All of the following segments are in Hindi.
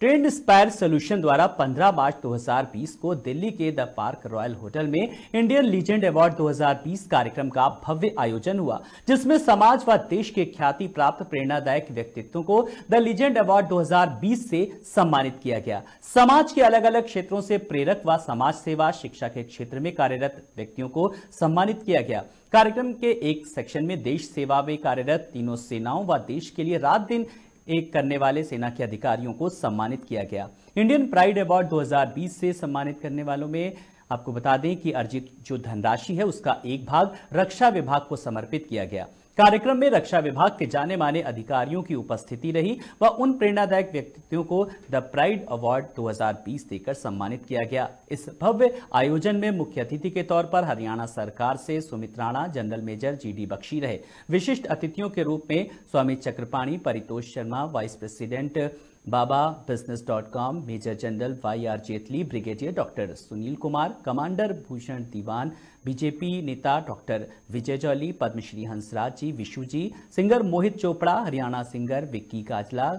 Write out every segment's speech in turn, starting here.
ट्रेंड स्पायर सोल्यूशन द्वारा 15 मार्च 2020 को दिल्ली के द पार्क रॉयल होटल में इंडियन लीजेंड अवार्ड 2020 कार्यक्रम का भव्य आयोजन हुआ जिसमें समाज व देश के ख्याति प्राप्त प्रेरणादायक व्यक्तित्वों को द लीजेंड अवार्ड 2020 से सम्मानित किया गया समाज के अलग अलग क्षेत्रों से प्रेरक व समाज सेवा शिक्षा के क्षेत्र में कार्यरत व्यक्तियों को सम्मानित किया गया कार्यक्रम के एक सेक्शन में देश सेवा में कार्यरत तीनों सेनाओं व देश के लिए रात दिन एक करने वाले सेना के अधिकारियों को सम्मानित किया गया इंडियन प्राइड अवार्ड 2020 से सम्मानित करने वालों में आपको बता दें कि अर्जित जो धनराशि है उसका एक भाग रक्षा विभाग को समर्पित किया गया कार्यक्रम में रक्षा विभाग के जाने माने अधिकारियों की उपस्थिति रही व उन प्रेरणादायक व्यक्तित्वों को द प्राइड अवार्ड 2020 देकर सम्मानित किया गया इस भव्य आयोजन में मुख्य अतिथि के तौर पर हरियाणा सरकार से Sumit Rana general major G D Bakshi रहे विशिष्ट अतिथियों के रूप में Swami Chakrapani Paritosh Sharma vice president Baba business dot com major general Y R Jaitly brigadier doctor Sunil Kumar commander Bhushan Diwan BJP नेता doctor Vijay Jolly Padma Shri Hansraj ji Vishu ji singer Mohit Chopra Haryana singer Vicky Kajla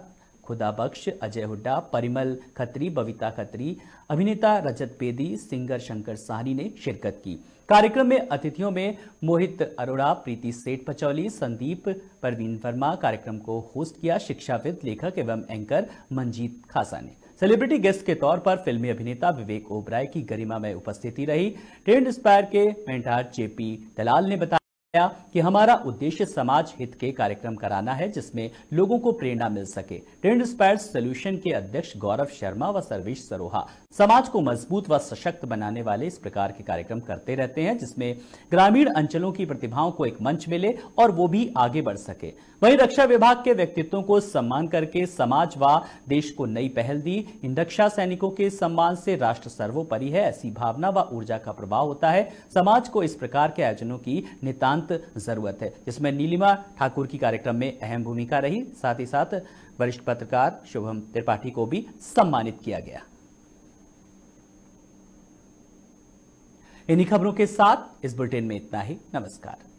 Khuda Baksh Ajay Hooda Parimal Khatri Babita Khatri अभिनेता रजत बेदी सिंगर शंकर साहनी ने शिरकत की कार्यक्रम में अतिथियों में मोहित अरोड़ा प्रीति सेठ पचौली संदीप परवीन वर्मा कार्यक्रम को होस्ट किया शिक्षाविद लेखक एवं एंकर मंजीत खासा ने सेलिब्रिटी गेस्ट के तौर पर फिल्मी अभिनेता विवेक ओबराय की गरिमा में उपस्थिति रही ट्रेंड स्पायर के मेंटार जेपी दलाल ने बताया कि हमारा उद्देश्य समाज हित के कार्यक्रम कराना है जिसमें लोगों को प्रेरणा मिल सके ट्रेंड स्पायर्ड सोल्यूशन के अध्यक्ष गौरव शर्मा व सर्वेश सरोहा समाज को मजबूत व सशक्त बनाने वाले इस प्रकार के कार्यक्रम करते रहते हैं जिसमें ग्रामीण अंचलों की प्रतिभाओं को एक मंच मिले और वो भी आगे बढ़ सके वहीं रक्षा विभाग के व्यक्तित्वों को सम्मान करके समाज व देश को नई पहल दी इन रक्षा सैनिकों के सम्मान से राष्ट्र सर्वोपरि है ऐसी भावना व ऊर्जा का प्रभाव होता है समाज को इस प्रकार के आयोजनों की नितान नितांत जरूरत है जिसमें नीलिमा ठाकुर की कार्यक्रम में अहम भूमिका रही साथ ही साथ वरिष्ठ पत्रकार शुभम त्रिपाठी को भी सम्मानित किया गया इन्हीं खबरों के साथ इस बुलेटिन में इतना ही नमस्कार